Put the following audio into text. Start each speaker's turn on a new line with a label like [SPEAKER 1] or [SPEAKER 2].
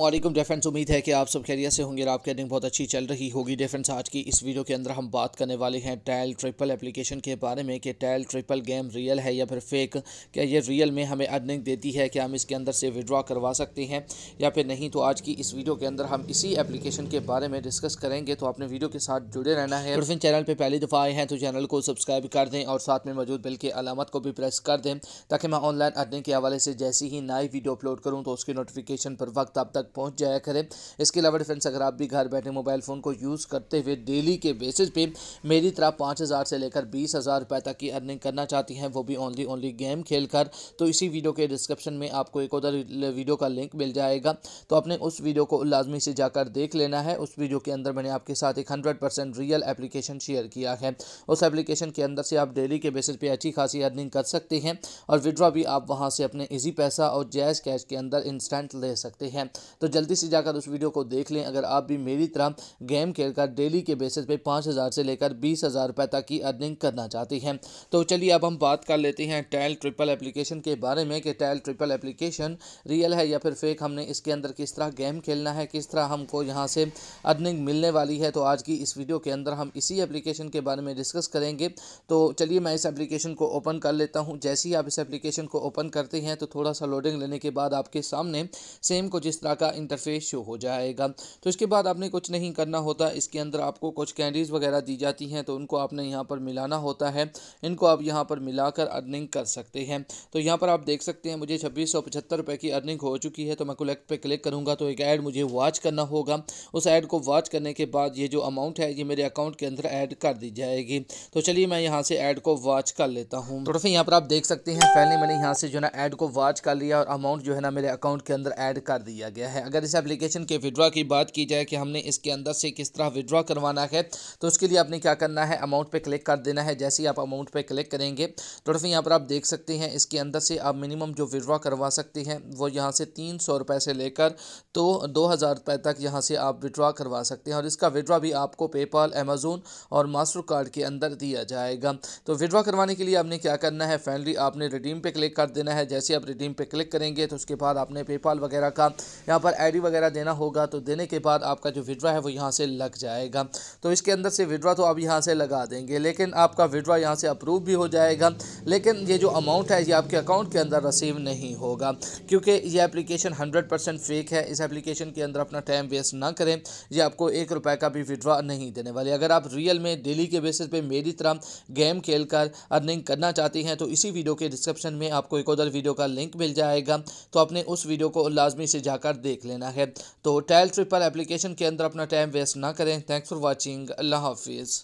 [SPEAKER 1] वालेकुम डिफेंस उम्मीद है कि आप सब खैरियत से होंगे आपकी अर्निंग बहुत अच्छी चल रही होगी डिफेंस आज की इस वीडियो के अंदर हम बात करने वाले हैं टैल ट्रिपल एप्लीकेशन के बारे में कि टैल ट्रिपल गेम रियल है या फिर फेक क्या ये रियल में हमें अर्निंग देती है क्या हम इसके अंदर से विड्रॉ करवा सकते हैं या फिर नहीं तो आज की इस वीडियो के अंदर हम इसी एप्लीकेशन के बारे में डिस्कस करेंगे तो अपने वीडियो के साथ जुड़े रहना है डिफिन चैनल पर पहली दफ़ा आए हैं तो चैनल को सब्सक्राइब कर दें और साथ में मौजूद बिल के अलामत को भी प्रेस कर दें ताकि मैं ऑनलाइन अर्निंग के हवाले से जैसी ही नई वीडियो अपलोड करूँ तो उसकी नोटिफिकेशन पर वक्त अब तक पहुंच पहुँच जाया करें इसके अलावा डिफ्रेंड्स अगर आप भी घर बैठे मोबाइल फ़ोन को यूज़ करते हुए डेली के बेसिस पे मेरी तरह पाँच हज़ार से लेकर बीस हज़ार रुपये तक की अर्निंग करना चाहती हैं वो भी ओनली ओनली गेम खेल कर तो इसी वीडियो के डिस्क्रिप्शन में आपको एक उधर वीडियो का लिंक मिल जाएगा तो आपने उस वीडियो को लाजमी से जाकर देख लेना है उस वीडियो के अंदर मैंने आपके साथ एक हंड्रेड रियल एप्लीकेशन शेयर किया है उस एप्लीकेशन के अंदर से आप डेली के बेसिस पे अच्छी खासी अर्निंग कर सकते हैं और विड्रॉ भी आप वहाँ से अपने इजी पैसा और जैज़ कैश के अंदर इंस्टेंट ले सकते हैं तो जल्दी से जाकर उस वीडियो को देख लें अगर आप भी मेरी तरह गेम खेलकर डेली के बेसिस पे पाँच हज़ार से लेकर बीस हज़ार रुपये तक की अर्निंग करना चाहती हैं तो चलिए अब हम बात कर लेते हैं टैल ट्रिपल एप्लीकेशन के बारे में कि टैल ट्रिपल एप्लीकेशन रियल है या फिर फेक हमने इसके अंदर किस तरह गेम खेलना है किस तरह हमको यहाँ से अर्निंग मिलने वाली है तो आज की इस वीडियो के अंदर हम इसी एप्लीकेशन के बारे में डिस्कस करेंगे तो चलिए मैं इस एप्लीकेशन को ओपन कर लेता हूँ जैसे ही आप इस एप्लीकेशन को ओपन करते हैं तो थोड़ा सा लोडिंग लेने के बाद आपके सामने सेम कुछ इस तरह का का इंटरफेस शो हो जाएगा तो इसके बाद आपने कुछ नहीं करना होता इसके अंदर आपको कुछ कैंडीज़ वगैरह दी जाती हैं तो उनको आपने यहाँ पर मिलाना होता है इनको आप यहाँ पर मिलाकर अर्निंग कर सकते हैं तो यहाँ पर आप देख सकते हैं मुझे छब्बीस सौ पचहत्तर रुपए की अर्निंग हो चुकी है तो मैं कलेक्ट पर क्लिक करूँगा तो एक ऐड मुझे वॉच करना होगा उस ऐड को वॉच करने के बाद ये जो अमाउंट है ये मेरे अकाउंट के अंदर ऐड कर दी जाएगी तो चलिए मैं यहाँ से ऐड को वॉच कर लेता हूँ तो यहाँ पर आप देख सकते हैं पहले मैंने यहाँ से जो है ना ऐड को वॉच कर लिया और अमाउंट जो है ना मेरे अकाउंट के अंदर ऐड कर दिया गया है है अगर इस एप्लीकेशन के विड्रा की बात की जाए कि हमने इसके अंदर से किस तरह विड्रा करवाना है तो उसके लिए आपने क्या करना है अमाउंट पर क्लिक कर देना है जैसे ही आप अमाउंट पर क्लिक करेंगे तो फिर यहाँ पर आप देख सकते हैं इसके अंदर से आप मिनिमम जो विड्रा करवा सकते हैं वो यहाँ से तीन सौ रुपये से लेकर तो दो हज़ार रुपये तक यहाँ से आप विड्रा करवा सकते हैं और इसका विड्रा भी आपको पेपाल अमेजोन और मास्टर कार्ड के अंदर दिया जाएगा तो विड्रा करवाने के लिए आपने क्या करना है फाइनली आपने रिडीम पे क्लिक कर देना है जैसे आप रिडीम पे क्लिक करेंगे तो उसके बाद आपने पेपाल वगैरह का या पर आईडी वगैरह देना होगा तो देने के बाद आपका जो विड्रा है वो यहाँ से लग जाएगा तो इसके अंदर से विड्रा तो आप यहाँ से लगा देंगे लेकिन आपका विड्रा यहाँ से अप्रूव भी हो जाएगा लेकिन ये जो अमाउंट है ये आपके अकाउंट के अंदर रसीव नहीं होगा क्योंकि ये एप्लीकेशन हंड्रेड परसेंट फेक है इस एप्लीकेशन के अंदर अपना टाइम वेस्ट ना करें यह आपको एक रुपये का भी विड्रा नहीं देने वाली अगर आप रियल में डेली के बेसिस पर मेरी तरह गेम खेल कर अर्निंग करना चाहती हैं तो इसी वीडियो के डिस्क्रिप्शन में आपको एक उधर वीडियो का लिंक मिल जाएगा तो अपने उस वीडियो को लाजमी से जाकर देख देख लेना है तो ट्रायल ट्रिपल एप्लीकेशन के अंदर अपना टाइम वेस्ट ना करें थैंक्स फॉर वॉचिंग अल्लाह हाफिज़